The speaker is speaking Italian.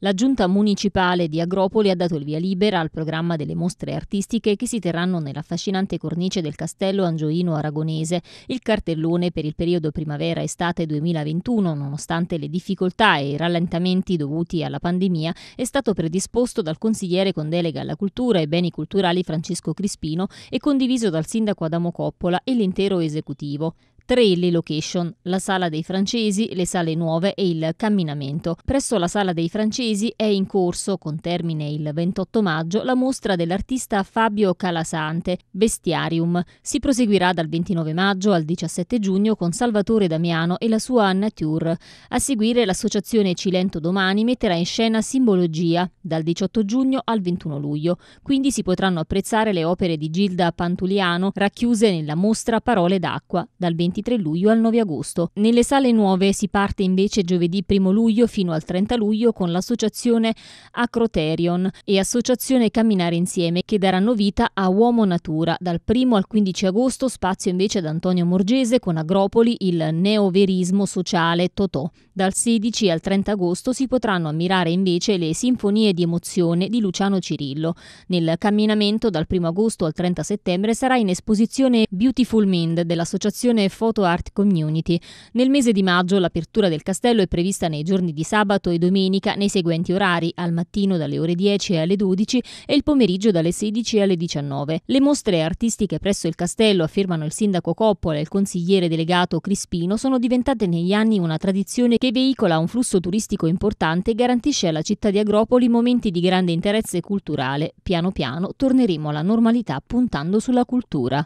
La giunta municipale di Agropoli ha dato il via libera al programma delle mostre artistiche che si terranno nell'affascinante cornice del castello angioino-aragonese. Il cartellone per il periodo primavera-estate 2021, nonostante le difficoltà e i rallentamenti dovuti alla pandemia, è stato predisposto dal consigliere con delega alla cultura e beni culturali Francesco Crispino e condiviso dal sindaco Adamo Coppola e l'intero esecutivo tre le location, la Sala dei Francesi, le Sale Nuove e il Camminamento. Presso la Sala dei Francesi è in corso, con termine il 28 maggio, la mostra dell'artista Fabio Calasante, Bestiarium. Si proseguirà dal 29 maggio al 17 giugno con Salvatore Damiano e la sua Nature. A seguire l'associazione Cilento Domani metterà in scena Simbologia dal 18 giugno al 21 luglio, quindi si potranno apprezzare le opere di Gilda Pantuliano racchiuse nella mostra Parole d'acqua dal 20 23 luglio al 9 agosto. Nelle sale nuove si parte invece giovedì 1 luglio fino al 30 luglio con l'associazione Acroterion e associazione Camminare Insieme che daranno vita a Uomo Natura. Dal 1 al 15 agosto spazio invece ad Antonio Morgese con Agropoli il neoverismo sociale Totò. Dal 16 al 30 agosto si potranno ammirare invece le Sinfonie di emozione di Luciano Cirillo. Nel camminamento dal 1 agosto al 30 settembre sarà in esposizione Beautiful Mind dell'associazione For Photo Art Community. Nel mese di maggio l'apertura del castello è prevista nei giorni di sabato e domenica nei seguenti orari, al mattino dalle ore 10 alle 12 e il pomeriggio dalle 16 alle 19. Le mostre artistiche presso il castello, affermano il sindaco Coppola e il consigliere delegato Crispino, sono diventate negli anni una tradizione che veicola un flusso turistico importante e garantisce alla città di Agropoli momenti di grande interesse culturale. Piano piano torneremo alla normalità puntando sulla cultura.